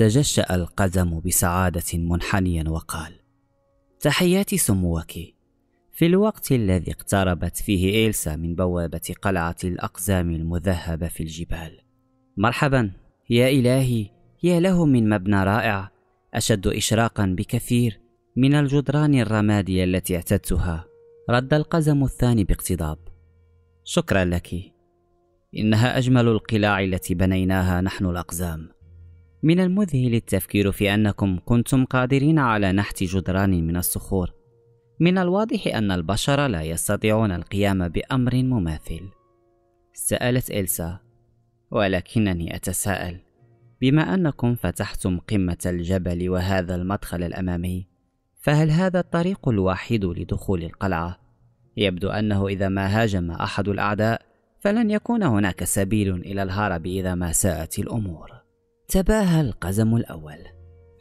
تجشأ القزم بسعادة منحنيا وقال تحياتي سموك في الوقت الذي اقتربت فيه إيلسا من بوابة قلعة الأقزام المذهبة في الجبال مرحبا يا إلهي يا له من مبنى رائع أشد إشراقا بكثير من الجدران الرمادية التي اعتدتها رد القزم الثاني باقتضاب شكرا لك إنها أجمل القلاع التي بنيناها نحن الأقزام من المذهل التفكير في أنكم كنتم قادرين على نحت جدران من الصخور من الواضح أن البشر لا يستطيعون القيام بأمر مماثل سألت إلسا ولكنني أتساءل بما أنكم فتحتم قمة الجبل وهذا المدخل الأمامي فهل هذا الطريق الوحيد لدخول القلعة؟ يبدو أنه إذا ما هاجم أحد الأعداء فلن يكون هناك سبيل إلى الهرب إذا ما ساءت الأمور تباهى القزم الأول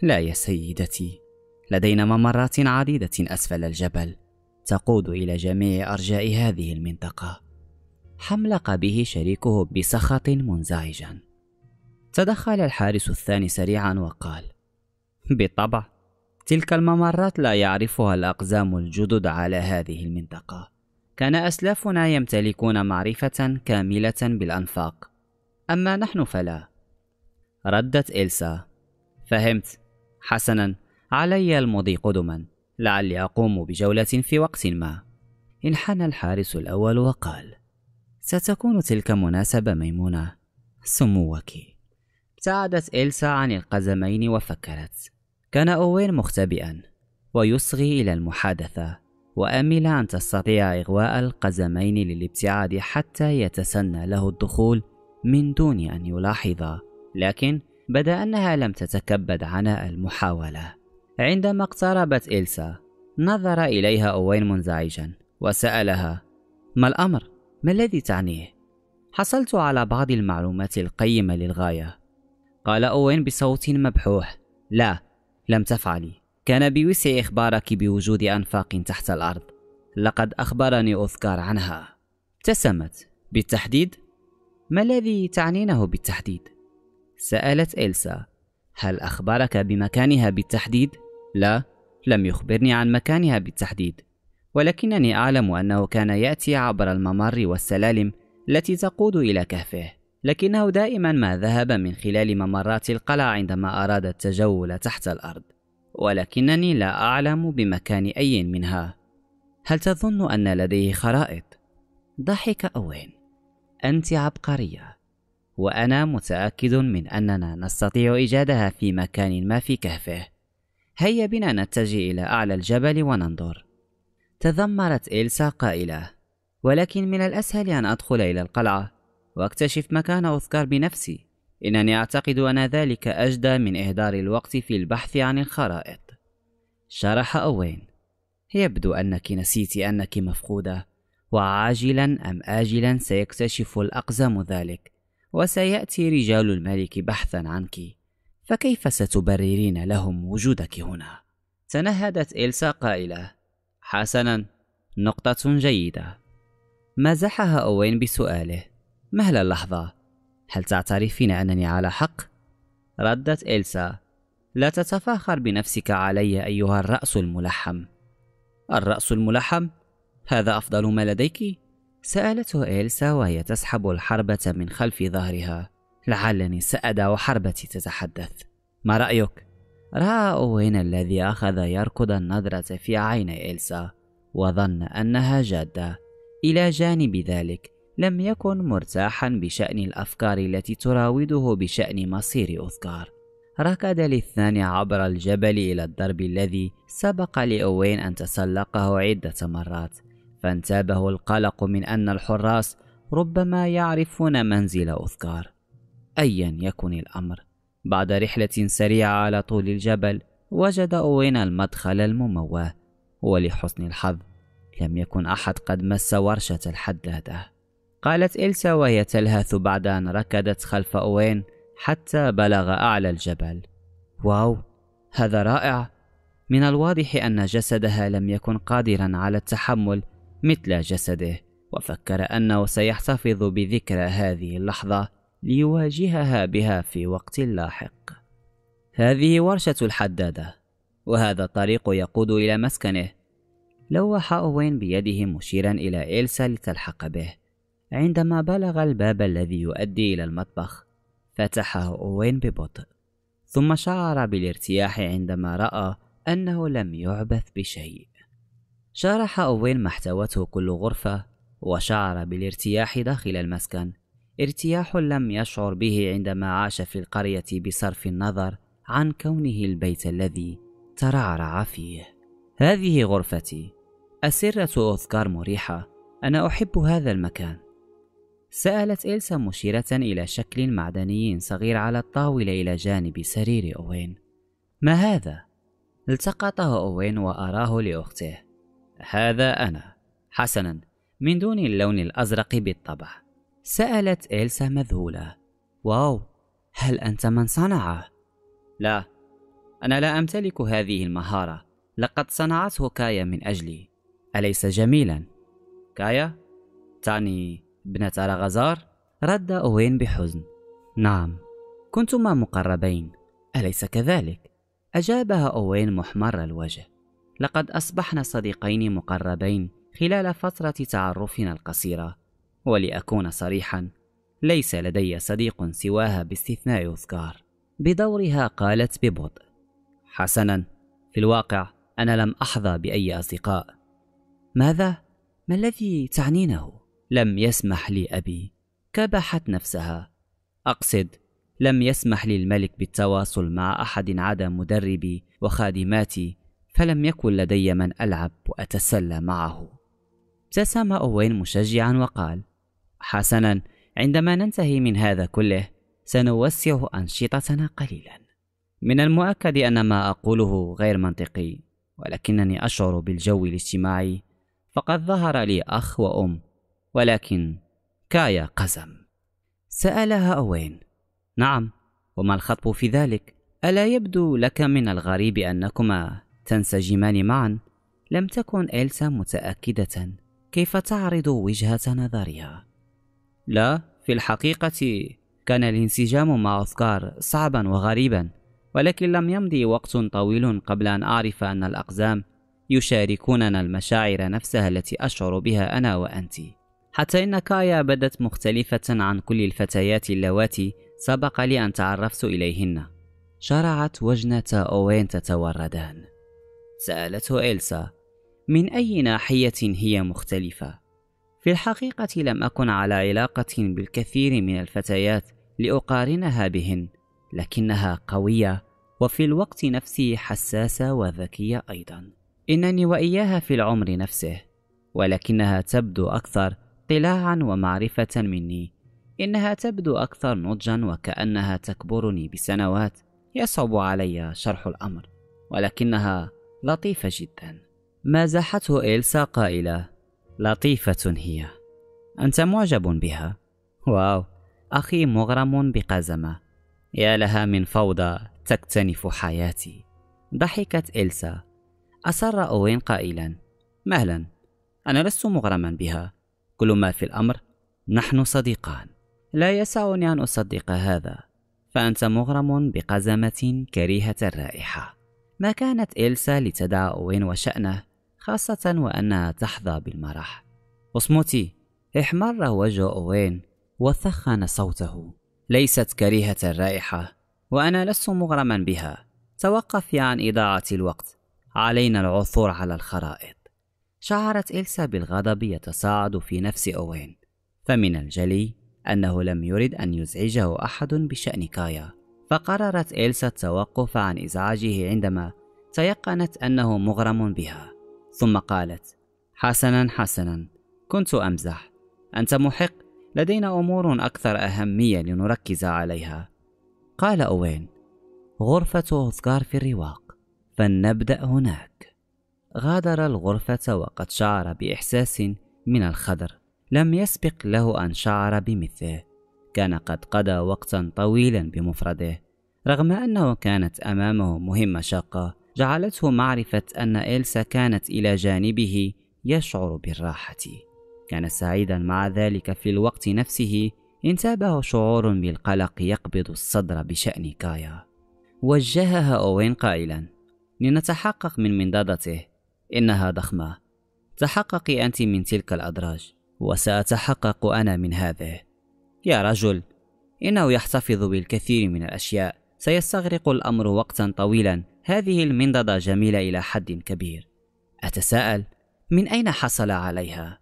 لا يا سيدتي لدينا ممرات عديدة أسفل الجبل تقود إلى جميع أرجاء هذه المنطقة حملق به شريكه بسخط منزعجا تدخل الحارس الثاني سريعا وقال بالطبع تلك الممرات لا يعرفها الأقزام الجدد على هذه المنطقة كان أسلافنا يمتلكون معرفة كاملة بالأنفاق أما نحن فلا ردت إلسا فهمت حسنا علي المضي قدما لعلي أقوم بجولة في وقت ما انحنى الحارس الأول وقال ستكون تلك مناسبة ميمونة سموك ابتعدت إلسا عن القزمين وفكرت كان أوين مختبئا ويصغي إلى المحادثة وأمل أن تستطيع إغواء القزمين للابتعاد حتى يتسنى له الدخول من دون أن يلاحظ لكن بدا أنها لم تتكبد عناء المحاولة عندما اقتربت إلسا نظر إليها أوين منزعجا وسألها ما الأمر؟ ما الذي تعنيه؟ حصلت على بعض المعلومات القيمة للغاية قال أوين بصوت مبحوح لا لم تفعلي كان بوسعي إخبارك بوجود أنفاق تحت الأرض لقد أخبرني أذكار عنها ابتسمت بالتحديد ما الذي تعنينه بالتحديد سألت إلسا هل أخبرك بمكانها بالتحديد؟ لا لم يخبرني عن مكانها بالتحديد ولكنني أعلم أنه كان يأتي عبر الممر والسلالم التي تقود إلى كهفه لكنه دائما ما ذهب من خلال ممرات القلعة عندما أراد التجول تحت الأرض ولكنني لا أعلم بمكان أي منها هل تظن أن لديه خرائط؟ ضحك أوين أنت عبقرية وأنا متأكد من أننا نستطيع إيجادها في مكان ما في كهفه. هيا بنا نتجه إلى أعلى الجبل وننظر. تذمرت إلسا قائلة: ولكن من الأسهل أن أدخل إلى القلعة وأكتشف مكان أوسكار بنفسي. إنني أعتقد أن ذلك أجدى من إهدار الوقت في البحث عن الخرائط. شرح أوين: يبدو أنك نسيت أنك مفقودة، وعاجلا أم آجلا سيكتشف الأقزم ذلك. وسيأتي رجال الملك بحثا عنك فكيف ستبررين لهم وجودك هنا؟ تنهدت إلسا قائلة حسنا نقطة جيدة مزحها أوين بسؤاله مهلا لحظة هل تعترفين أنني على حق؟ ردت إلسا لا تتفاخر بنفسك علي أيها الرأس الملحم الرأس الملحم؟ هذا أفضل ما لديك؟ سألته إلسا وهي تسحب الحربة من خلف ظهرها لعلني سأدع حربتي تتحدث ما رأيك؟ رأى أوين الذي أخذ يركض النظرة في عيني إلسا وظن أنها جادة إلى جانب ذلك لم يكن مرتاحا بشأن الأفكار التي تراوده بشأن مصير أوسكار ركض للثاني عبر الجبل إلى الدرب الذي سبق لأوين أن تسلقه عدة مرات فانتابه القلق من أن الحراس ربما يعرفون منزل أذكار أيا يكن الأمر بعد رحلة سريعة على طول الجبل وجد أوين المدخل المموه ولحسن الحظ لم يكن أحد قد مس ورشة الحدادة قالت إلسا وهي تلهث بعد أن ركضت خلف أوين حتى بلغ أعلى الجبل واو هذا رائع من الواضح أن جسدها لم يكن قادرا على التحمل مثل جسده وفكر أنه سيحتفظ بذكرى هذه اللحظة ليواجهها بها في وقت لاحق هذه ورشة الحدادة وهذا الطريق يقود إلى مسكنه لوح أوين بيده مشيرا إلى إلسا لتلحق به عندما بلغ الباب الذي يؤدي إلى المطبخ فتحه أوين ببطء ثم شعر بالارتياح عندما رأى أنه لم يعبث بشيء شارح أوين ما احتوته كل غرفة وشعر بالارتياح داخل المسكن ارتياح لم يشعر به عندما عاش في القرية بصرف النظر عن كونه البيت الذي ترعرع فيه هذه غرفتي أسرة أوسكار مريحة أنا أحب هذا المكان سألت إلسا مشيرة إلى شكل معدني صغير على الطاولة إلى جانب سرير أوين ما هذا؟ التقطه أوين وأراه لأخته هذا أنا حسنا من دون اللون الأزرق بالطبع سألت إلسا مذهولة واو هل أنت من صنعه؟ لا أنا لا أمتلك هذه المهارة لقد صنعته كايا من أجلي أليس جميلا؟ كايا؟ تعني ابنة الغزار؟ رد أوين بحزن نعم كنتما مقربين أليس كذلك؟ أجابها أوين محمر الوجه لقد أصبحنا صديقين مقربين خلال فترة تعرفنا القصيرة ولأكون صريحا ليس لدي صديق سواها باستثناء أوسكار. بدورها قالت ببطء حسنا في الواقع أنا لم أحظى بأي أصدقاء ماذا؟ ما الذي تعنينه؟ لم يسمح لي أبي كبحت نفسها أقصد لم يسمح لي الملك بالتواصل مع أحد عدا مدربي وخادماتي فلم يكن لدي من ألعب وأتسلى معه ابتسم أوين مشجعا وقال حسنا عندما ننتهي من هذا كله سنوسع أنشطتنا قليلا من المؤكد أن ما أقوله غير منطقي ولكنني أشعر بالجو الاجتماعي فقد ظهر لي أخ وأم ولكن كايا قزم سألها أوين نعم وما الخطب في ذلك ألا يبدو لك من الغريب أنكما تنسجمان معا لم تكن إلسا متأكدة كيف تعرض وجهة نظرها لا في الحقيقة كان الانسجام مع أوسكار صعبا وغريبا ولكن لم يمضي وقت طويل قبل أن أعرف أن الأقزام يشاركوننا المشاعر نفسها التي أشعر بها أنا وأنت حتى إن كايا بدت مختلفة عن كل الفتيات اللواتي سبق لي أن تعرفت إليهن شرعت وجنة أوين تتوردان سألته إلسا من أي ناحية هي مختلفة؟ في الحقيقة لم أكن على علاقة بالكثير من الفتيات لأقارنها بهن لكنها قوية وفي الوقت نفسه حساسة وذكية أيضا إنني وإياها في العمر نفسه ولكنها تبدو أكثر اطلاعا ومعرفة مني إنها تبدو أكثر نضجا وكأنها تكبرني بسنوات يصعب علي شرح الأمر ولكنها لطيفة جدا مازحته إلسا قائلة لطيفة هي أنت معجب بها واو أخي مغرم بقزمة يا لها من فوضى تكتنف حياتي ضحكت إلسا أصر أوين قائلا مهلا أنا لست مغرما بها كل ما في الأمر نحن صديقان لا يسعني أن أصدق هذا فأنت مغرم بقزمة كريهة الرائحة ما كانت إلسا لتدع أوين وشأنه خاصة وأنها تحظى بالمرح اصمتي احمر وجه أوين وثخن صوته ليست كريهة الرائحة وأنا لست مغرما بها توقفي عن إضاعة الوقت علينا العثور على الخرائط شعرت إلسا بالغضب يتصاعد في نفس أوين فمن الجلي أنه لم يرد أن يزعجه أحد بشأن كايا فقررت إلسا التوقف عن إزعاجه عندما تيقنت أنه مغرم بها ثم قالت حسنا حسنا كنت أمزح أنت محق لدينا أمور أكثر أهمية لنركز عليها قال أوين غرفة أوسكار في الرواق فلنبدأ هناك غادر الغرفة وقد شعر بإحساس من الخدر لم يسبق له أن شعر بمثله كان قد قضى وقتا طويلا بمفرده رغم أنه كانت أمامه مهمة شاقة جعلته معرفة أن إلسا كانت إلى جانبه يشعر بالراحة كان سعيدا مع ذلك في الوقت نفسه انتابه شعور بالقلق يقبض الصدر بشأن كايا وجهها أوين قائلا لنتحقق من منضدته إنها ضخمة تحققي أنت من تلك الأدراج وسأتحقق أنا من هذه يا رجل إنه يحتفظ بالكثير من الأشياء سيستغرق الأمر وقتا طويلا هذه المنضدة جميلة إلى حد كبير أتساءل من أين حصل عليها؟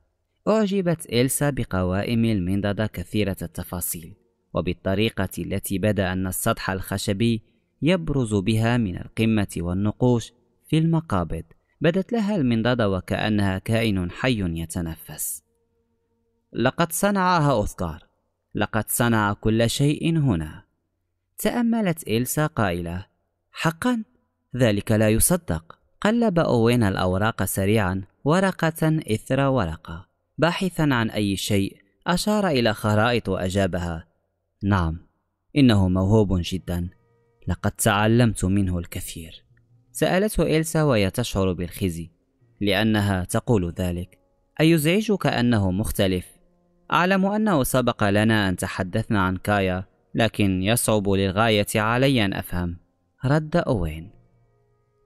أعجبت إلسا بقوائم المنضدة كثيرة التفاصيل وبالطريقة التي بدا أن السطح الخشبي يبرز بها من القمة والنقوش في المقابض بدت لها المنضدة وكأنها كائن حي يتنفس لقد صنعها أوسكار لقد صنع كل شيء هنا تأملت إلسا قائلة حقا ذلك لا يصدق قلب أوين الأوراق سريعا ورقة إثر ورقة باحثا عن أي شيء أشار إلى خرائط وأجابها نعم إنه موهوب جدا لقد تعلمت منه الكثير سألته إلسا وهي تشعر بالخزي لأنها تقول ذلك أيزعجك أنه مختلف أعلم أنه سبق لنا أن تحدثنا عن كايا لكن يصعب للغاية علي أن أفهم رد أوين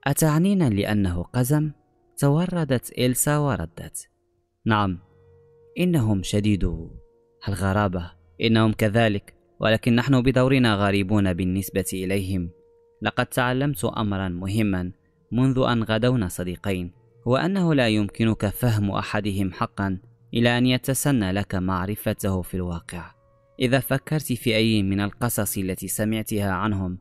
أتعنينا لأنه قزم؟ توردت إلسا وردت نعم إنهم شديدو الغرابة إنهم كذلك ولكن نحن بدورنا غريبون بالنسبة إليهم لقد تعلمت أمرا مهما منذ أن غدونا صديقين هو أنه لا يمكنك فهم أحدهم حقا إلى أن يتسنى لك معرفته في الواقع إذا فكرت في أي من القصص التي سمعتها عنهم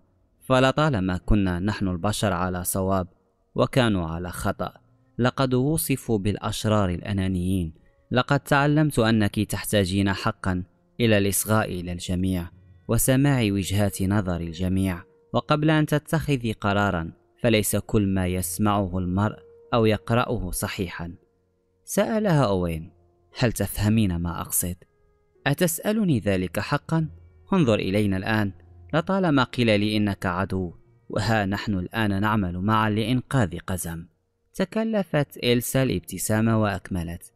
فلطالما كنا نحن البشر على صواب وكانوا على خطأ لقد وصفوا بالأشرار الأنانيين لقد تعلمت أنك تحتاجين حقا إلى الإصغاء إلى الجميع وسماع وجهات نظر الجميع وقبل أن تتخذي قرارا فليس كل ما يسمعه المرء أو يقرأه صحيحا سألها أوين هل تفهمين ما أقصد؟ أتسألني ذلك حقا؟ انظر إلينا الآن لطالما قيل لي إنك عدو وها نحن الآن نعمل معا لإنقاذ قزم تكلفت إلسا الابتسامة وأكملت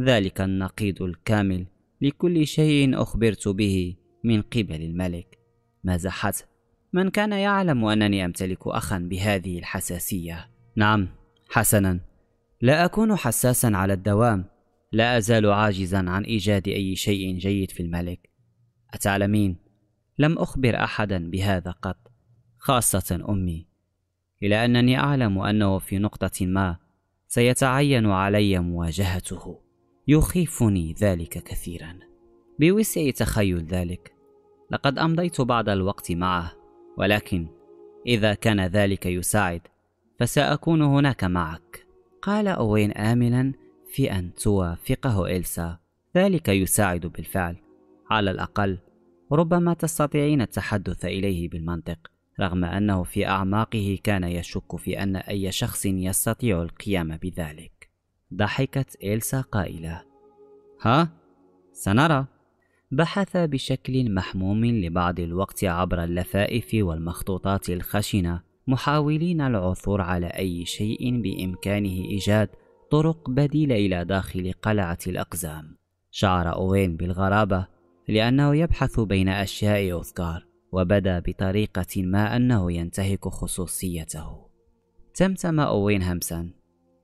ذلك النقيض الكامل لكل شيء أخبرت به من قبل الملك مزحت من كان يعلم أنني أمتلك أخا بهذه الحساسية نعم حسنا لا أكون حساسا على الدوام لا أزال عاجزا عن إيجاد أي شيء جيد في الملك أتعلمين لم أخبر أحدا بهذا قط خاصة أمي إلى أنني أعلم أنه في نقطة ما سيتعين علي مواجهته يخيفني ذلك كثيرا بوسعي تخيل ذلك لقد أمضيت بعض الوقت معه ولكن إذا كان ذلك يساعد فسأكون هناك معك قال أوين آملا في أن توافقه إلسا ذلك يساعد بالفعل على الأقل ربما تستطيعين التحدث إليه بالمنطق رغم أنه في أعماقه كان يشك في أن أي شخص يستطيع القيام بذلك ضحكت إلسا قائلة ها؟ سنرى بحث بشكل محموم لبعض الوقت عبر اللفائف والمخطوطات الخشنة محاولين العثور على أي شيء بإمكانه إيجاد طرق بديلة إلى داخل قلعة الأقزام شعر أوين بالغرابة لأنه يبحث بين أشياء أوثكار وبدا بطريقة ما أنه ينتهك خصوصيته تمتم أوين همسا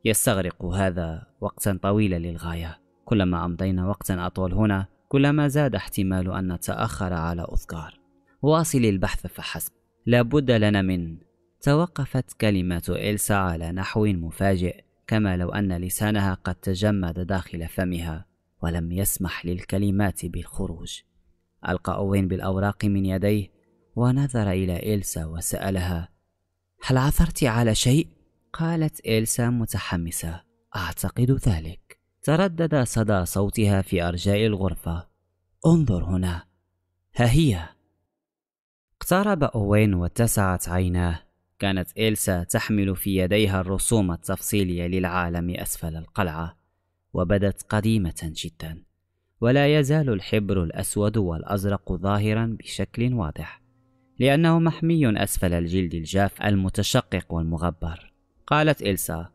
يستغرق هذا وقتا طويلا للغاية كلما أمضينا وقتا أطول هنا كلما زاد احتمال أن نتأخر على أوثكار واصل البحث فحسب لابد لنا من توقفت كلمات إلسا على نحو مفاجئ كما لو ان لسانها قد تجمد داخل فمها ولم يسمح للكلمات بالخروج القى اوين بالاوراق من يديه ونظر الى إلسا وسالها هل عثرت على شيء قالت إلسا متحمسه اعتقد ذلك تردد صدى صوتها في ارجاء الغرفه انظر هنا ها هي اقترب اوين واتسعت عيناه كانت إلسا تحمل في يديها الرسوم التفصيلية للعالم أسفل القلعة وبدت قديمة جدا ولا يزال الحبر الأسود والأزرق ظاهرا بشكل واضح لأنه محمي أسفل الجلد الجاف المتشقق والمغبر قالت إلسا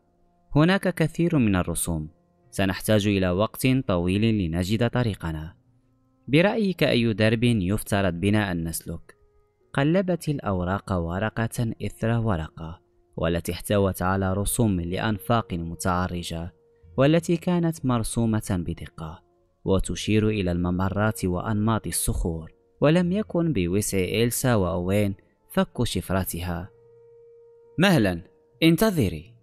هناك كثير من الرسوم سنحتاج إلى وقت طويل لنجد طريقنا برأيك أي درب يفترض بنا أن نسلك؟ قلبت الأوراق ورقة إثر ورقة والتي احتوت على رسوم لأنفاق متعرجة والتي كانت مرسومة بدقة وتشير إلى الممرات وأنماط الصخور ولم يكن بوسع إلسا وأوين فك شفرتها مهلا انتظري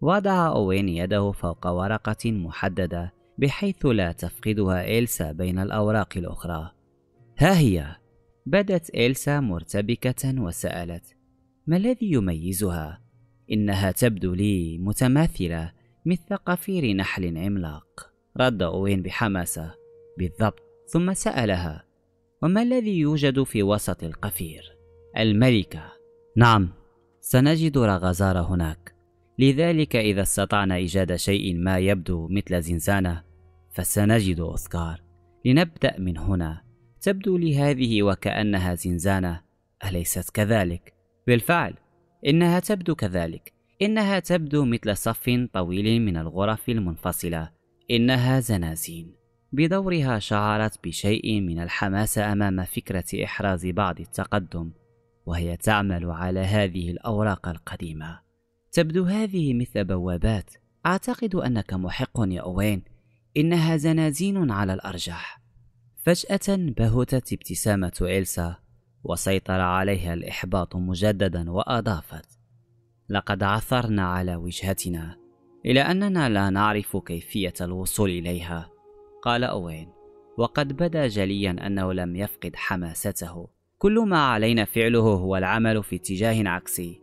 وضع أوين يده فوق ورقة محددة بحيث لا تفقدها إلسا بين الأوراق الأخرى ها هي بدت إلسا مرتبكة وسألت: ما الذي يميزها؟ إنها تبدو لي متماثلة مثل قفير نحل عملاق. رد أوين بحماسة: بالضبط. ثم سألها: وما الذي يوجد في وسط القفير؟ الملكة. نعم، سنجد رغزار هناك. لذلك إذا استطعنا إيجاد شيء ما يبدو مثل زنزانة، فسنجد أوسكار. لنبدأ من هنا. تبدو لي هذه وكأنها زنزانة أليست كذلك؟ بالفعل إنها تبدو كذلك إنها تبدو مثل صف طويل من الغرف المنفصلة إنها زنازين بدورها شعرت بشيء من الحماسة أمام فكرة إحراز بعض التقدم وهي تعمل على هذه الأوراق القديمة تبدو هذه مثل بوابات أعتقد أنك محق يا أوين إنها زنازين على الأرجح فجأة بهتت ابتسامة إلسا وسيطر عليها الإحباط مجددا وأضافت لقد عثرنا على وجهتنا إلى أننا لا نعرف كيفية الوصول إليها قال أوين وقد بدا جليا أنه لم يفقد حماسته كل ما علينا فعله هو العمل في اتجاه عكسي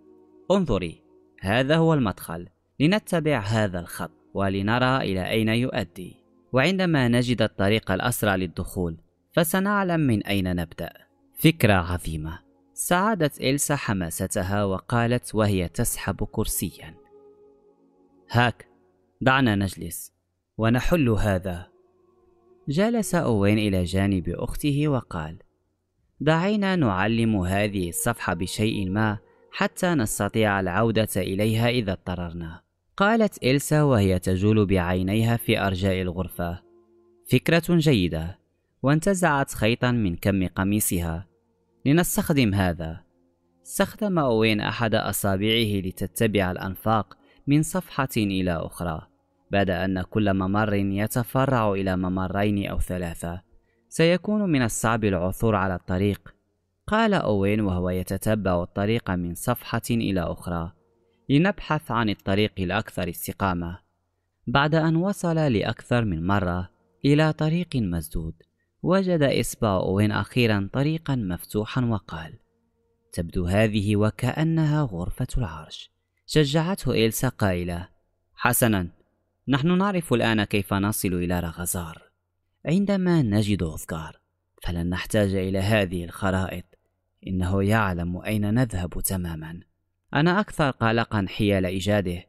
انظري هذا هو المدخل لنتبع هذا الخط ولنرى إلى أين يؤدي وعندما نجد الطريق الأسرع للدخول فسنعلم من أين نبدأ فكرة عظيمة ساعدت إلسا حماستها وقالت وهي تسحب كرسيا هاك دعنا نجلس ونحل هذا جلس أوين إلى جانب أخته وقال دعينا نعلم هذه الصفحة بشيء ما حتى نستطيع العودة إليها إذا اضطررنا قالت إلسا وهي تجول بعينيها في أرجاء الغرفة فكرة جيدة وانتزعت خيطا من كم قميصها لنستخدم هذا استخدم أوين أحد أصابعه لتتبع الأنفاق من صفحة إلى أخرى بعد أن كل ممر يتفرع إلى ممرين أو ثلاثة سيكون من الصعب العثور على الطريق قال أوين وهو يتتبع الطريق من صفحة إلى أخرى لنبحث عن الطريق الأكثر استقامة بعد أن وصل لأكثر من مرة إلى طريق مسدود وجد إصبع أوين أخيرا طريقا مفتوحا وقال تبدو هذه وكأنها غرفة العرش شجعته إلسا قائلة حسنا نحن نعرف الآن كيف نصل إلى رغزار عندما نجد أوسكار، فلن نحتاج إلى هذه الخرائط إنه يعلم أين نذهب تماما أنا أكثر قلقا حيال إيجاده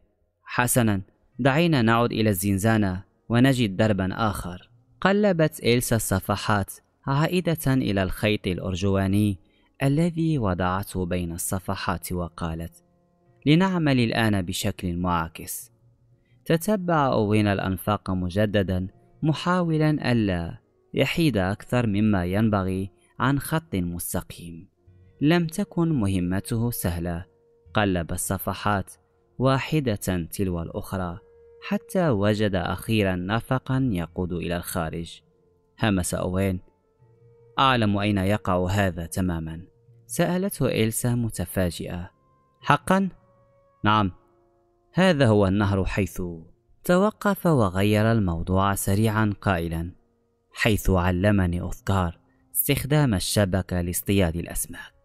حسنا دعينا نعد إلى الزنزانة ونجد دربا آخر قلبت إلسا الصفحات عائدة إلى الخيط الأرجواني الذي وضعته بين الصفحات وقالت لنعمل الآن بشكل معاكس تتبع أوين الأنفاق مجددا محاولا ألا يحيد أكثر مما ينبغي عن خط مستقيم لم تكن مهمته سهلة قلب الصفحات واحدة تلو الأخرى حتى وجد أخيرا نفقا يقود إلى الخارج همس أوين أعلم أين يقع هذا تماما سألته إلسا متفاجئة حقا؟ نعم هذا هو النهر حيث توقف وغير الموضوع سريعا قائلا حيث علمني أوسكار استخدام الشبكة لاصطياد الأسماك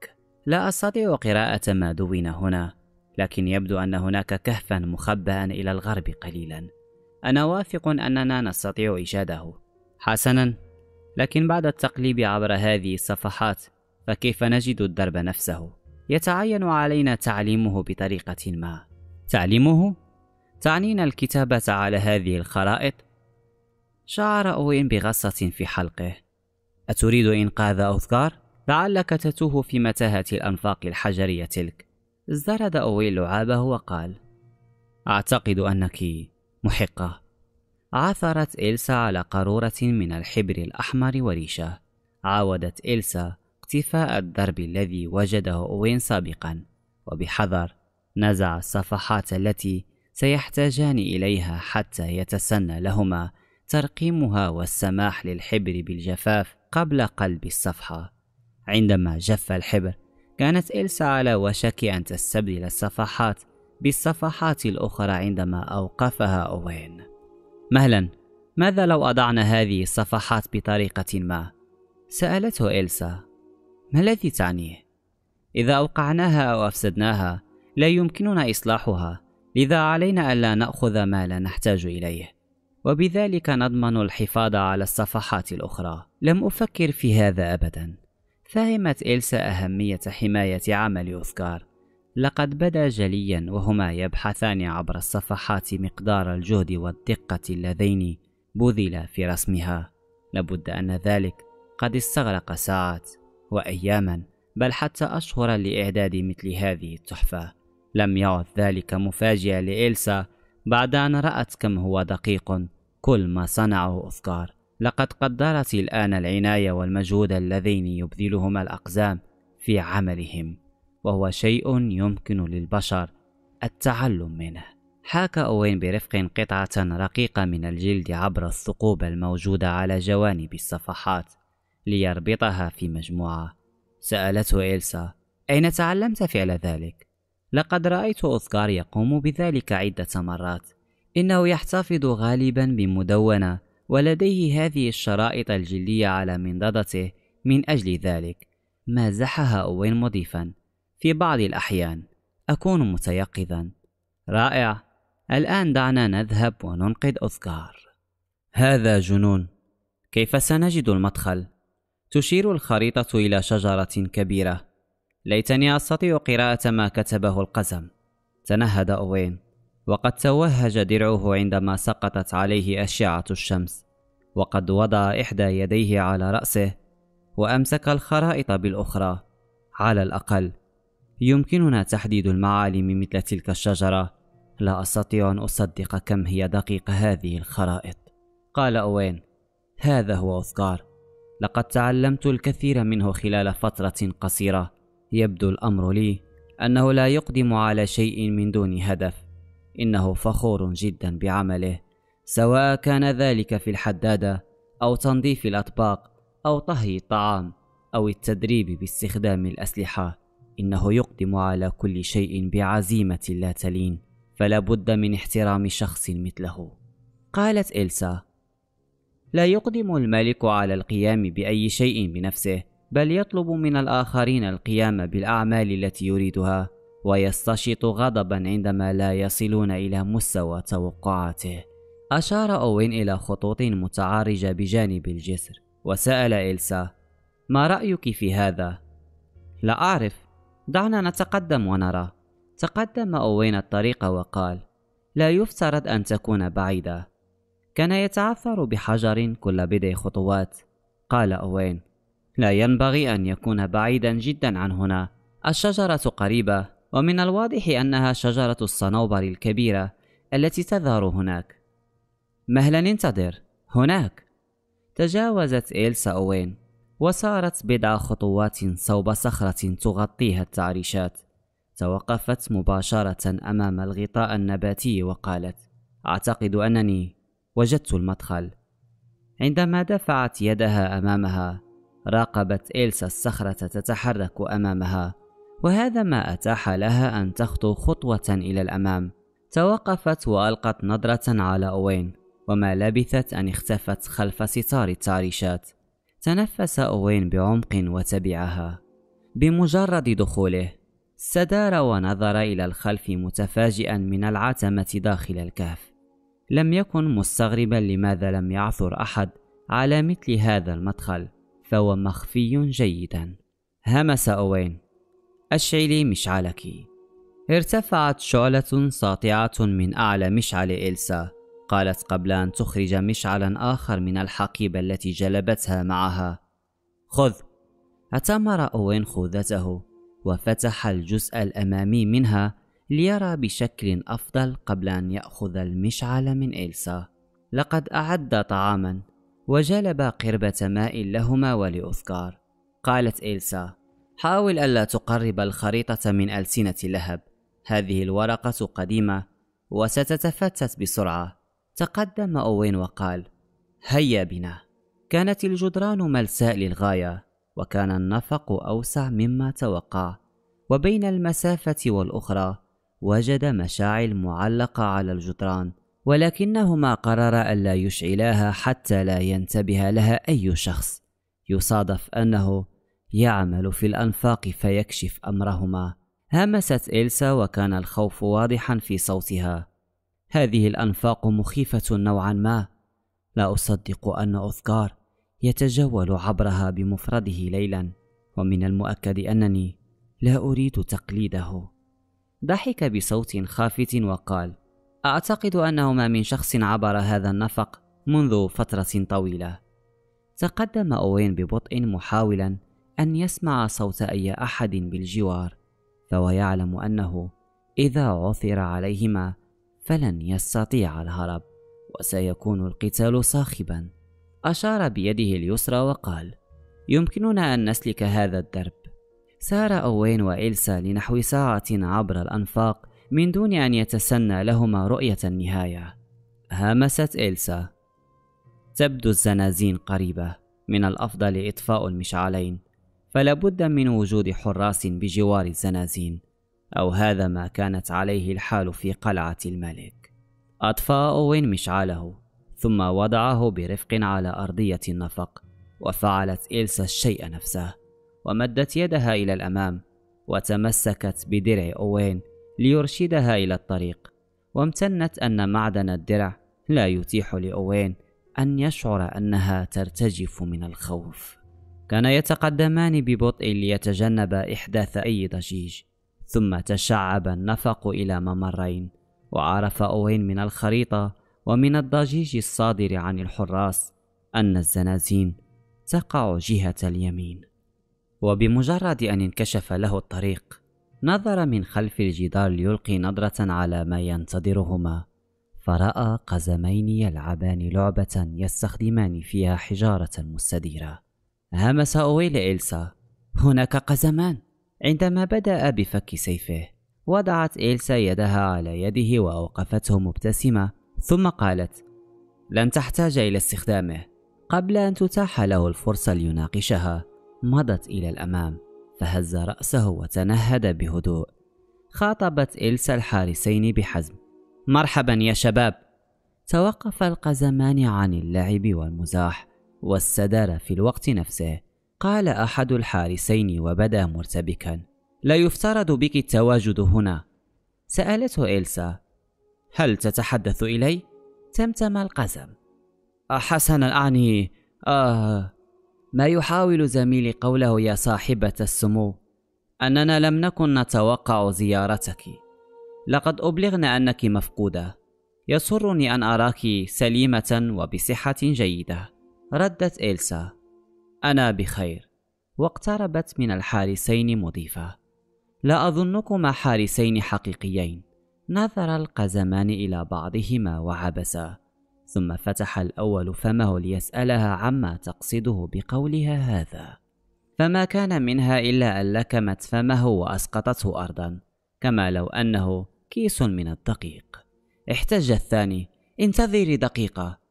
لا أستطيع قراءة ما دون هنا لكن يبدو أن هناك كهفا مخبأ إلى الغرب قليلا أنا واثق أننا نستطيع إيجاده حسنا لكن بعد التقليب عبر هذه الصفحات فكيف نجد الدرب نفسه يتعين علينا تعليمه بطريقة ما تعليمه تعنين الكتابة على هذه الخرائط شعر أوين بغصة في حلقه أتريد إنقاذ أوثقار؟ لعلك تتوه في متاهة الأنفاق الحجرية تلك زرد أويل لعابه وقال أعتقد أنك محقة عثرت إلسا على قارورة من الحبر الأحمر وريشة عاودت إلسا اقتفاء الدرب الذي وجده أوين سابقا وبحذر نزع الصفحات التي سيحتاجان إليها حتى يتسنى لهما ترقيمها والسماح للحبر بالجفاف قبل قلب الصفحة عندما جف الحبر كانت إلسا على وشك أن تستبدل الصفحات بالصفحات الأخرى عندما أوقفها أوين مهلا ماذا لو أضعنا هذه الصفحات بطريقة ما؟ سألته إلسا ما الذي تعنيه؟ إذا أوقعناها أو أفسدناها لا يمكننا إصلاحها لذا علينا ألا نأخذ ما لا نحتاج إليه وبذلك نضمن الحفاظ على الصفحات الأخرى لم أفكر في هذا أبدا فهمت إلسا أهمية حماية عمل أوسكار لقد بدا جليا وهما يبحثان عبر الصفحات مقدار الجهد والدقة اللذين بذلا في رسمها لابد أن ذلك قد استغرق ساعات وأياما بل حتى أشهرا لإعداد مثل هذه التحفة لم يعد ذلك مفاجئا لإلسا بعد أن رأت كم هو دقيق كل ما صنعه أوسكار لقد قدرت الآن العناية والمجهود اللذين يبذلهما الأقزام في عملهم وهو شيء يمكن للبشر التعلم منه حاك أوين برفق قطعة رقيقة من الجلد عبر الثقوب الموجودة على جوانب الصفحات ليربطها في مجموعة سألته إلسا أين تعلمت فعل ذلك؟ لقد رأيت أوسكار يقوم بذلك عدة مرات إنه يحتفظ غالبا بمدونة ولديه هذه الشرائط الجلية على منضدته من أجل ذلك مازحها أوين مضيفا في بعض الأحيان أكون متيقظا رائع الآن دعنا نذهب وننقذ أوسكار هذا جنون كيف سنجد المدخل؟ تشير الخريطة إلى شجرة كبيرة ليتني أستطيع قراءة ما كتبه القزم تنهد أوين وقد توهج درعه عندما سقطت عليه أشعة الشمس وقد وضع إحدى يديه على رأسه وأمسك الخرائط بالأخرى على الأقل يمكننا تحديد المعالم مثل تلك الشجرة لا أستطيع أن أصدق كم هي دقيقة هذه الخرائط قال أوين هذا هو أوسكار لقد تعلمت الكثير منه خلال فترة قصيرة يبدو الأمر لي أنه لا يقدم على شيء من دون هدف إنه فخور جدا بعمله سواء كان ذلك في الحدادة أو تنظيف الأطباق أو طهي الطعام أو التدريب باستخدام الأسلحة إنه يقدم على كل شيء بعزيمة لا تلين فلا بد من احترام شخص مثله قالت إلسا لا يقدم الملك على القيام بأي شيء بنفسه بل يطلب من الآخرين القيام بالأعمال التي يريدها ويستشط غضبا عندما لا يصلون إلى مستوى توقعاته أشار أوين إلى خطوط متعارجة بجانب الجسر وسأل إلسا ما رأيك في هذا؟ لا أعرف دعنا نتقدم ونرى تقدم أوين الطريق وقال لا يفترض أن تكون بعيدة كان يتعثر بحجر كل بضع خطوات قال أوين لا ينبغي أن يكون بعيدا جدا عن هنا الشجرة قريبة ومن الواضح أنها شجرة الصنوبر الكبيرة التي تظهر هناك مهلا انتظر هناك تجاوزت إلسا أوين وسارت بضع خطوات صوب صخرة تغطيها التعريشات توقفت مباشرة أمام الغطاء النباتي وقالت أعتقد أنني وجدت المدخل عندما دفعت يدها أمامها راقبت إلسا الصخرة تتحرك أمامها وهذا ما أتاح لها أن تخطو خطوة إلى الأمام توقفت وألقت نظرة على أوين وما لبثت أن اختفت خلف ستار التعريشات تنفس أوين بعمق وتبعها بمجرد دخوله استدار ونظر إلى الخلف متفاجئا من العتمة داخل الكهف لم يكن مستغربا لماذا لم يعثر أحد على مثل هذا المدخل فهو مخفي جيدا همس أوين أشعلي مشعلك ارتفعت شعلة ساطعة من أعلى مشعل إلسا قالت قبل أن تخرج مشعلا آخر من الحقيبة التي جلبتها معها خذ أتمر أوين خوذته وفتح الجزء الأمامي منها ليرى بشكل أفضل قبل أن يأخذ المشعل من إلسا لقد أعد طعاما وجلب قربة ماء لهما ولأوسكار قالت إلسا حاول ألا تقرب الخريطة من ألسنة لهب هذه الورقة قديمة وستتفتت بسرعة تقدم أوين وقال هيا بنا كانت الجدران ملساء للغاية وكان النفق أوسع مما توقع وبين المسافة والأخرى وجد مشاعل معلقة على الجدران ولكنهما قررا ألا يشعلاها حتى لا ينتبه لها أي شخص يصادف أنه يعمل في الأنفاق فيكشف أمرهما همست إلسا وكان الخوف واضحا في صوتها هذه الأنفاق مخيفة نوعا ما لا أصدق أن أذكار يتجول عبرها بمفرده ليلا ومن المؤكد أنني لا أريد تقليده ضحك بصوت خافت وقال أعتقد أنه ما من شخص عبر هذا النفق منذ فترة طويلة تقدم أوين ببطء محاولا أن يسمع صوت أي أحد بالجوار فهو يعلم أنه إذا عثر عليهما فلن يستطيع الهرب وسيكون القتال صاخبا أشار بيده اليسرى وقال يمكننا أن نسلك هذا الدرب سار أوين وإلسا لنحو ساعة عبر الأنفاق من دون أن يتسنى لهما رؤية النهاية همست إلسا تبدو الزنازين قريبة من الأفضل إطفاء المشعلين فلابد من وجود حراس بجوار الزنازين أو هذا ما كانت عليه الحال في قلعة الملك أطفأ أوين مشعاله ثم وضعه برفق على أرضية النفق وفعلت إلسا الشيء نفسه ومدت يدها إلى الأمام وتمسكت بدرع أوين ليرشدها إلى الطريق وامتنت أن معدن الدرع لا يتيح لأوين أن يشعر أنها ترتجف من الخوف كان يتقدمان ببطء ليتجنب إحداث أي ضجيج ثم تشعب النفق إلى ممرين وعرف أوين من الخريطة ومن الضجيج الصادر عن الحراس أن الزنازين تقع جهة اليمين وبمجرد أن انكشف له الطريق نظر من خلف الجدار ليلقي نظرة على ما ينتظرهما فرأى قزمين يلعبان لعبة يستخدمان فيها حجارة مستديرة همس أويل إلسا هناك قزمان عندما بدأ بفك سيفه وضعت إلسا يدها على يده وأوقفته مبتسمة ثم قالت لن تحتاج إلى استخدامه قبل أن تتاح له الفرصة ليناقشها مضت إلى الأمام فهز رأسه وتنهد بهدوء خاطبت إلسا الحارسين بحزم مرحبا يا شباب توقف القزمان عن اللعب والمزاح والسدر في الوقت نفسه قال أحد الحارسين وبدا مرتبكا لا يفترض بك التواجد هنا سألته إلسا هل تتحدث إلي؟ تمتم القزم حسنا أعني آه ما يحاول زميلي قوله يا صاحبة السمو أننا لم نكن نتوقع زيارتك لقد أبلغنا أنك مفقودة يسرني أن أراك سليمة وبصحة جيدة ردت إلسا أنا بخير واقتربت من الحارسين مضيفة لا أظنكما حارسين حقيقيين نظر القزمان إلى بعضهما وعبسا ثم فتح الأول فمه ليسألها عما تقصده بقولها هذا فما كان منها إلا أن لكمت فمه وأسقطته أرضا كما لو أنه كيس من الدقيق احتج الثاني انتظري دقيقة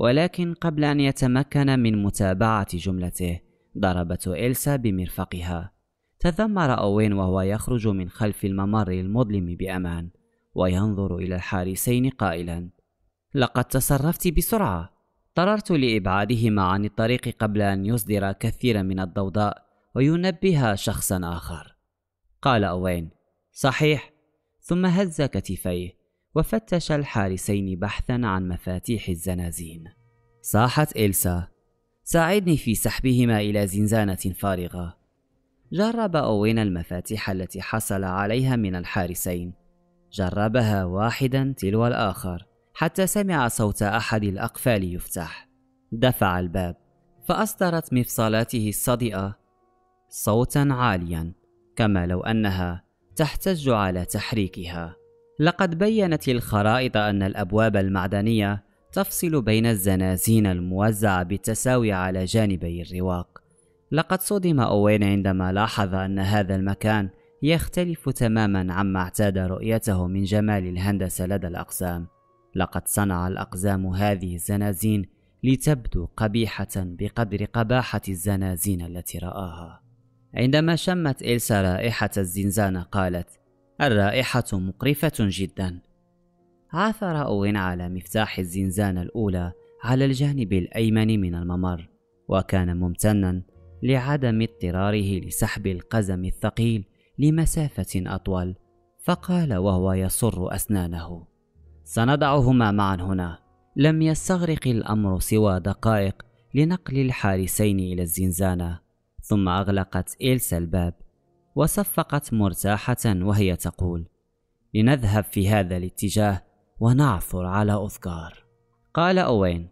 ولكن قبل أن يتمكن من متابعة جملته ضربته إلسا بمرفقها تذمر أوين وهو يخرج من خلف الممر المظلم بأمان وينظر إلى الحارسين قائلا لقد تصرفت بسرعة اضطررت لإبعادهما عن الطريق قبل أن يصدر كثيرا من الضوضاء وينبه شخصا آخر قال أوين صحيح ثم هز كتفيه وفتش الحارسين بحثا عن مفاتيح الزنازين صاحت إلسا ساعدني في سحبهما إلى زنزانة فارغة جرب أوين المفاتيح التي حصل عليها من الحارسين جربها واحدا تلو الآخر حتى سمع صوت أحد الأقفال يفتح دفع الباب فأصدرت مفصلاته الصدئة صوتا عاليا كما لو أنها تحتج على تحريكها لقد بينت الخرائط أن الأبواب المعدنية تفصل بين الزنازين الموزعة بالتساوي على جانبي الرواق لقد صدم أوين عندما لاحظ أن هذا المكان يختلف تماما عما اعتاد رؤيته من جمال الهندسة لدى الأقزام لقد صنع الأقزام هذه الزنازين لتبدو قبيحة بقدر قباحة الزنازين التي رآها عندما شمت إلسا رائحة الزنزانة قالت الرائحة مقرفة جدا عثر أوين على مفتاح الزنزانة الأولى على الجانب الأيمن من الممر وكان ممتنا لعدم اضطراره لسحب القزم الثقيل لمسافة أطول فقال وهو يصر أسنانه سنضعهما معا هنا لم يستغرق الأمر سوى دقائق لنقل الحارسين إلى الزنزانة ثم أغلقت إلسا الباب وصفقت مرتاحة وهي تقول: لنذهب في هذا الاتجاه ونعثر على أذكار. قال أوين: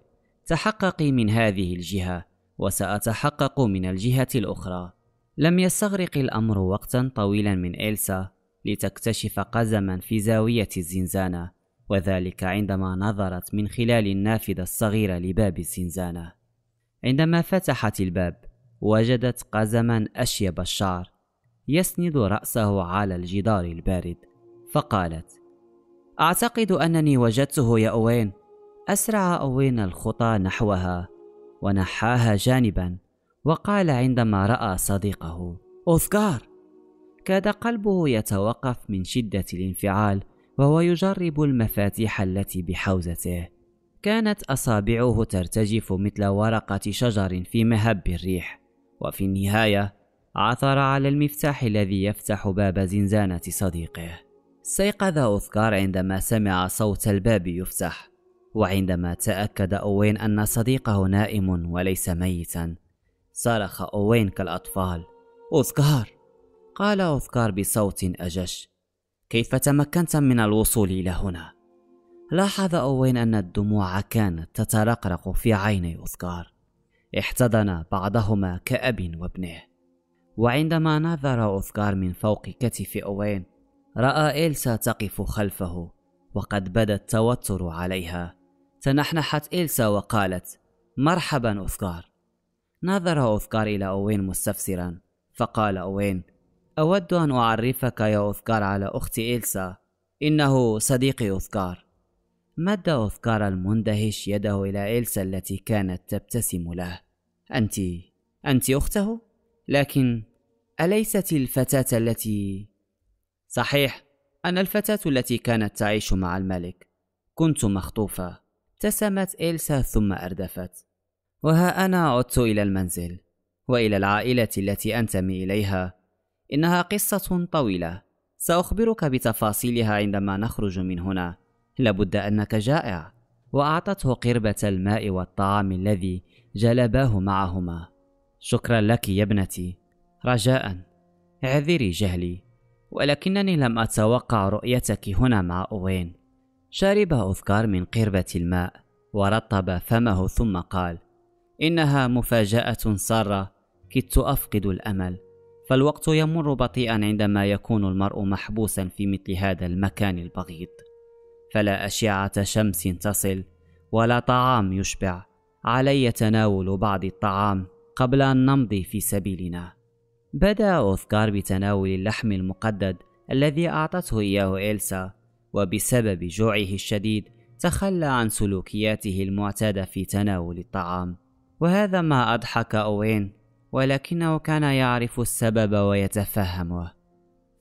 تحققي من هذه الجهة وسأتحقق من الجهة الأخرى. لم يستغرق الأمر وقتا طويلا من إلسا لتكتشف قزما في زاوية الزنزانة وذلك عندما نظرت من خلال النافذة الصغيرة لباب الزنزانة عندما فتحت الباب وجدت قزما أشيب الشعر يسند رأسه على الجدار البارد فقالت أعتقد أنني وجدته يا أوين أسرع أوين الخطى نحوها ونحاها جانبا وقال عندما رأى صديقه أوثكار كاد قلبه يتوقف من شدة الانفعال وهو يجرب المفاتيح التي بحوزته كانت أصابعه ترتجف مثل ورقة شجر في مهب الريح وفي النهاية عثر على المفتاح الذي يفتح باب زنزانة صديقه استيقظ أوسكار عندما سمع صوت الباب يفتح وعندما تأكد أوين أن صديقه نائم وليس ميتا صرخ أوين كالأطفال "أوسكار!" قال أوسكار بصوت أجش كيف تمكنت من الوصول إلى هنا؟ لاحظ أوين أن الدموع كانت تترقرق في عيني أوسكار. احتضن بعضهما كأب وابنه وعندما نظر أوسكار من فوق كتف أوين رأى إلسا تقف خلفه وقد بدا التوتر عليها تنحنحت إلسا وقالت مرحبا أوسكار نظر أوسكار إلى أوين مستفسرا فقال أوين أود أن أعرفك يا أوسكار على أختي إلسا إنه صديقي أوسكار مد أوسكار المندهش يده إلى إلسا التي كانت تبتسم له أنت أنت أخته؟ لكن أليست الفتاة التي صحيح انا الفتاة التي كانت تعيش مع الملك كنت مخطوفة ابتسمت إلسا ثم أردفت وها أنا عدت إلى المنزل وإلى العائلة التي أنتمي إليها إنها قصة طويلة سأخبرك بتفاصيلها عندما نخرج من هنا لابد أنك جائع وأعطته قربة الماء والطعام الذي جلباه معهما شكرا لك يا ابنتي رجاء اعذري جهلي ولكنني لم أتوقع رؤيتك هنا مع أوين شرب أوذكار من قربة الماء ورطب فمه ثم قال إنها مفاجأة سارة كدت أفقد الأمل فالوقت يمر بطيئا عندما يكون المرء محبوسا في مثل هذا المكان البغيض فلا أشعة شمس تصل ولا طعام يشبع علي تناول بعض الطعام قبل أن نمضي في سبيلنا بدأ أوثكار بتناول اللحم المقدد الذي أعطته إياه إلسا وبسبب جوعه الشديد تخلى عن سلوكياته المعتادة في تناول الطعام وهذا ما أضحك أوين ولكنه كان يعرف السبب ويتفهمه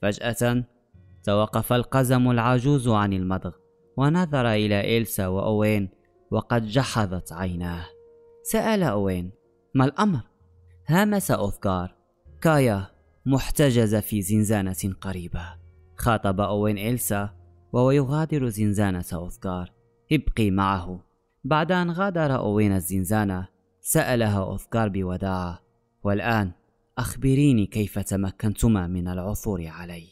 فجأة توقف القزم العجوز عن المضغ ونظر إلى إلسا وأوين وقد جحظت عيناه سأل أوين ما الأمر؟ هامس أوفغار كايا محتجزة في زنزانة قريبة خاطب أوين إلسا وهو يغادر زنزانة أوفغار ابقي معه بعد أن غادر أوين الزنزانة سألها أوفغار بوداعة والآن أخبريني كيف تمكنتما من العثور علي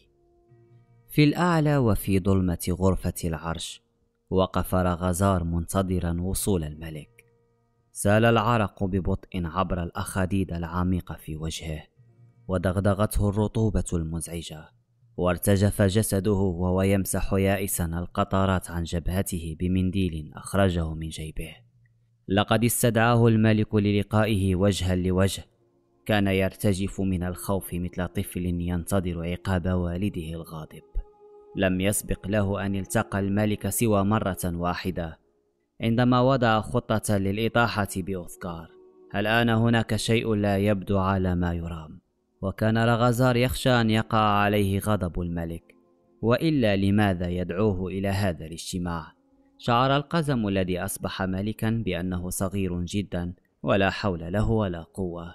في الأعلى وفي ظلمة غرفة العرش وقف رغزار منتظرا وصول الملك سال العرق ببطء عبر الاخاديد العميقه في وجهه ودغدغته الرطوبه المزعجه وارتجف جسده وهو يمسح يائسا القطرات عن جبهته بمنديل اخرجه من جيبه لقد استدعاه الملك للقائه وجها لوجه كان يرتجف من الخوف مثل طفل ينتظر عقاب والده الغاضب لم يسبق له ان التقى الملك سوى مره واحده عندما وضع خطة للإطاحة بأوثكار الآن هناك شيء لا يبدو على ما يرام وكان رغزار يخشى أن يقع عليه غضب الملك وإلا لماذا يدعوه إلى هذا الاجتماع شعر القزم الذي أصبح ملكا بأنه صغير جدا ولا حول له ولا قوة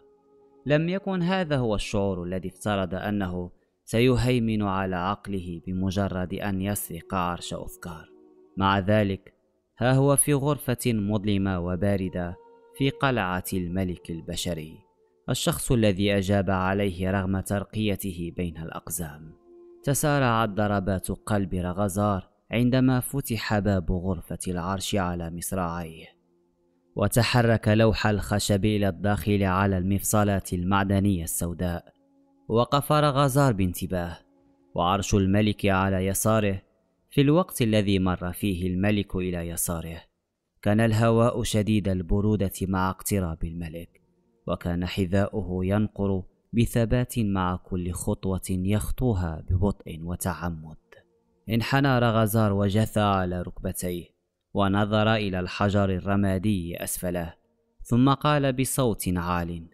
لم يكن هذا هو الشعور الذي افترض أنه سيهيمن على عقله بمجرد أن يسرق عرش أوثكار مع ذلك ها هو في غرفة مظلمة وباردة في قلعة الملك البشري الشخص الذي أجاب عليه رغم ترقيته بين الأقزام تسارعت ضربات قلب رغزار عندما فتح باب غرفة العرش على مصراعيه وتحرك لوح الخشب إلى الداخل على المفصلات المعدنية السوداء وقف رغزار بانتباه وعرش الملك على يساره في الوقت الذي مر فيه الملك إلى يساره كان الهواء شديد البرودة مع اقتراب الملك وكان حذاؤه ينقر بثبات مع كل خطوة يخطوها ببطء وتعمد انحنى رغزار وجثى على ركبتيه ونظر إلى الحجر الرمادي أسفله ثم قال بصوت عال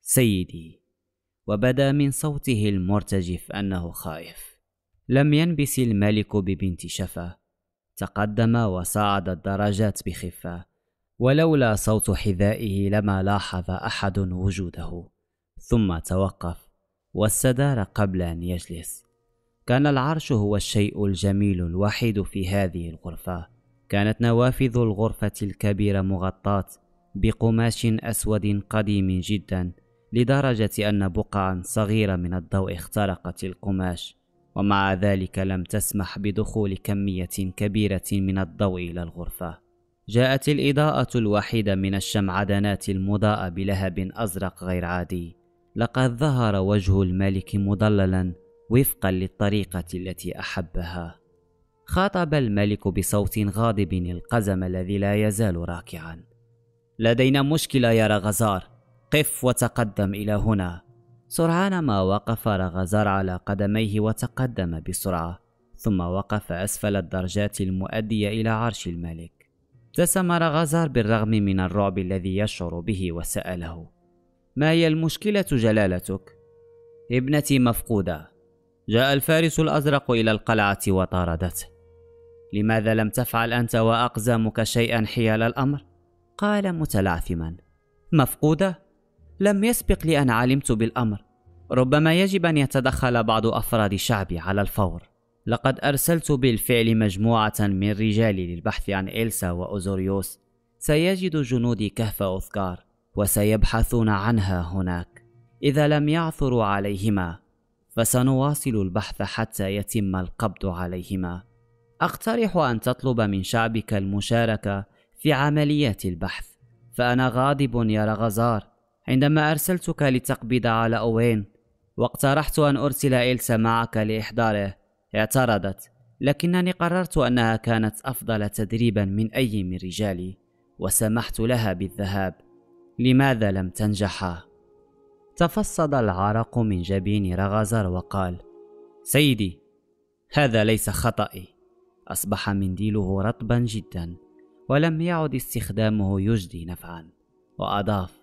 سيدي وبدا من صوته المرتجف أنه خائف لم ينبس الملك ببنت شفة تقدم وصعد الدرجات بخفة ولولا صوت حذائه لما لاحظ أحد وجوده ثم توقف واستدار قبل أن يجلس كان العرش هو الشيء الجميل الوحيد في هذه الغرفة كانت نوافذ الغرفة الكبيرة مغطاة بقماش أسود قديم جدا لدرجة أن بقعا صغيرة من الضوء اخترقت القماش ومع ذلك لم تسمح بدخول كمية كبيرة من الضوء إلى الغرفة. جاءت الإضاءة الوحيدة من الشمعدانات المضاءة بلهب أزرق غير عادي. لقد ظهر وجه الملك مضللا وفقا للطريقة التي أحبها. خاطب الملك بصوت غاضب القزم الذي لا يزال راكعا. لدينا مشكلة يا رغزار، قف وتقدم إلى هنا. سرعان ما وقف رغزار على قدميه وتقدم بسرعة ثم وقف أسفل الدرجات المؤدية إلى عرش الملك ابتسم رغزار بالرغم من الرعب الذي يشعر به وسأله ما هي المشكلة جلالتك؟ ابنتي مفقودة جاء الفارس الأزرق إلى القلعة وطاردته لماذا لم تفعل أنت وأقزامك شيئا حيال الأمر؟ قال متلعثما مفقودة؟ لم يسبق لي أن علمت بالأمر ربما يجب أن يتدخل بعض أفراد شعبي على الفور لقد أرسلت بالفعل مجموعة من رجالي للبحث عن إلسا وأوزوريوس سيجد جنودي كهف أوثكار وسيبحثون عنها هناك إذا لم يعثروا عليهما فسنواصل البحث حتى يتم القبض عليهما أقترح أن تطلب من شعبك المشاركة في عمليات البحث فأنا غاضب يا رغزار عندما أرسلتك لتقبض على أوين واقترحت أن أرسل إلسا معك لإحضاره اعترضت لكنني قررت أنها كانت أفضل تدريبا من أي من رجالي وسمحت لها بالذهاب لماذا لم تنجح؟ تفصد العرق من جبين رغزر وقال سيدي هذا ليس خطأي أصبح منديله رطبا جدا ولم يعد استخدامه يجدي نفعا وأضاف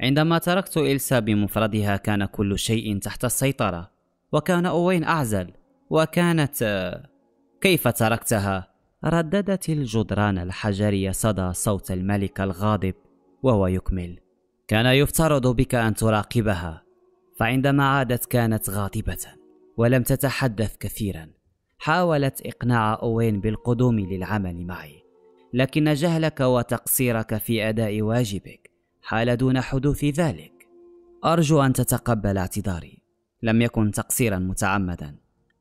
عندما تركت إلسا بمفردها كان كل شيء تحت السيطرة وكان أوين أعزل وكانت آه، كيف تركتها؟ رددت الجدران الحجرية صدى صوت الملك الغاضب وهو يكمل كان يفترض بك أن تراقبها فعندما عادت كانت غاضبة ولم تتحدث كثيرا حاولت إقناع أوين بالقدوم للعمل معي لكن جهلك وتقصيرك في أداء واجبك حال دون حدوث ذلك أرجو أن تتقبل اعتذاري لم يكن تقصيرا متعمدا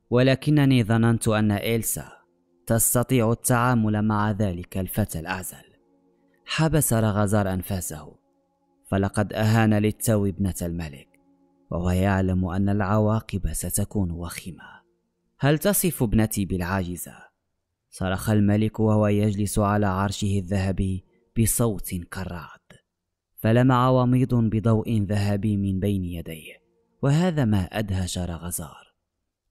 ولكنني ظننت أن ايلسا تستطيع التعامل مع ذلك الفتى الأعزل حبس رغزار أنفاسه فلقد أهان للتو ابنة الملك وهو يعلم أن العواقب ستكون وخيمة هل تصف ابنتي بالعاجزة؟ صرخ الملك وهو يجلس على عرشه الذهبي بصوت كالرعد فلمع وميض بضوء ذهبي من بين يديه وهذا ما أدهش رغزار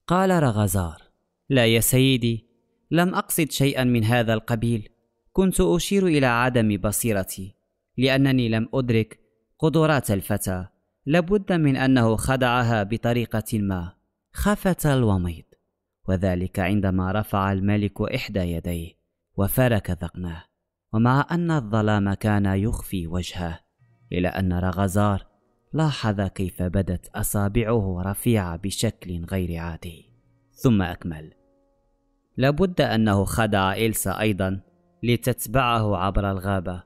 قال رغزار لا يا سيدي لم أقصد شيئا من هذا القبيل كنت أشير إلى عدم بصيرتي لأنني لم أدرك قدرات الفتى لابد من أنه خدعها بطريقة ما خفت الوميض وذلك عندما رفع الملك إحدى يديه وفرك ذقنه ومع أن الظلام كان يخفي وجهه إلى أن راغازار لاحظ كيف بدت أصابعه رفيعة بشكل غير عادي ثم أكمل لابد أنه خدع إلسا أيضا لتتبعه عبر الغابة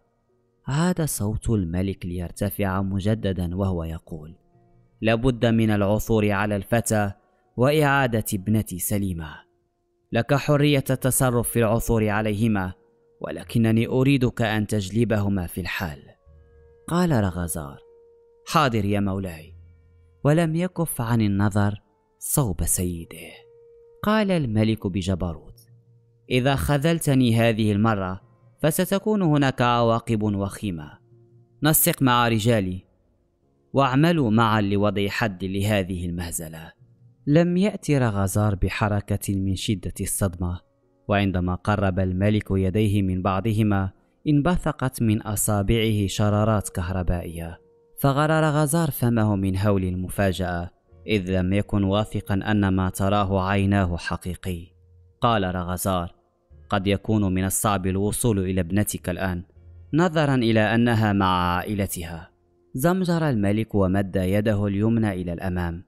عاد صوت الملك ليرتفع مجددا وهو يقول لابد من العثور على الفتى وإعادة ابنتي سليمة لك حرية التصرف في العثور عليهما ولكنني أريدك أن تجلبهما في الحال قال رغزار حاضر يا مولاي ولم يكف عن النظر صوب سيده قال الملك بجبروت اذا خذلتني هذه المره فستكون هناك عواقب وخيمه نسق مع رجالي واعملوا معا لوضع حد لهذه المهزله لم ياتي رغزار بحركه من شده الصدمه وعندما قرب الملك يديه من بعضهما انبثقت من أصابعه شرارات كهربائية فغرر غزار فمه من هول المفاجأة إذ لم يكن واثقا أن ما تراه عيناه حقيقي قال رغزار قد يكون من الصعب الوصول إلى ابنتك الآن نظرا إلى أنها مع عائلتها زمجر الملك ومد يده اليمنى إلى الأمام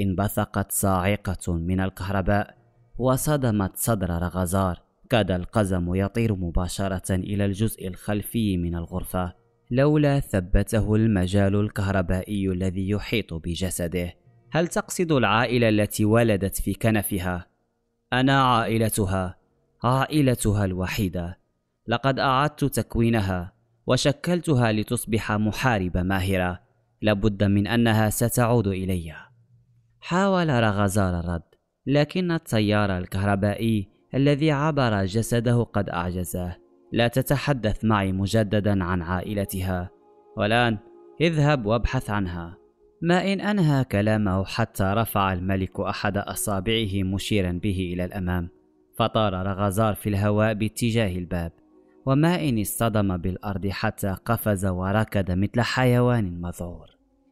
انبثقت صاعقة من الكهرباء وصدمت صدر رغزار كاد القزم يطير مباشرة إلى الجزء الخلفي من الغرفة لولا ثبته المجال الكهربائي الذي يحيط بجسده هل تقصد العائلة التي ولدت في كنفها؟ أنا عائلتها عائلتها الوحيدة لقد أعدت تكوينها وشكلتها لتصبح محاربة ماهرة لابد من أنها ستعود إلي حاول رغزار الرد لكن التيار الكهربائي الذي عبر جسده قد أعجزه لا تتحدث معي مجددا عن عائلتها والآن اذهب وابحث عنها ما إن أنهى كلامه حتى رفع الملك أحد أصابعه مشيرا به إلى الأمام فطار رغزار في الهواء باتجاه الباب وما إن اصطدم بالأرض حتى قفز وركض مثل حيوان مذعور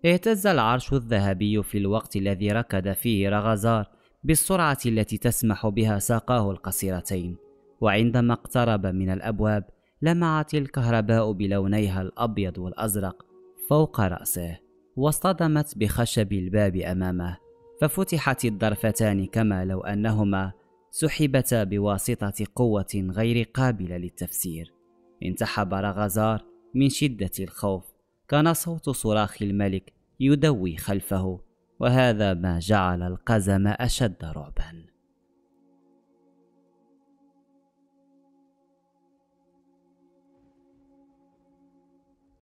اهتز العرش الذهبي في الوقت الذي ركض فيه رغزار بالسرعة التي تسمح بها ساقاه القصيرتين وعندما اقترب من الأبواب لمعت الكهرباء بلونيها الأبيض والأزرق فوق رأسه واصطدمت بخشب الباب أمامه ففتحت الضرفتان كما لو أنهما سحبتا بواسطة قوة غير قابلة للتفسير انتحب رغزار من شدة الخوف كان صوت صراخ الملك يدوي خلفه وهذا ما جعل القزم أشد رعبا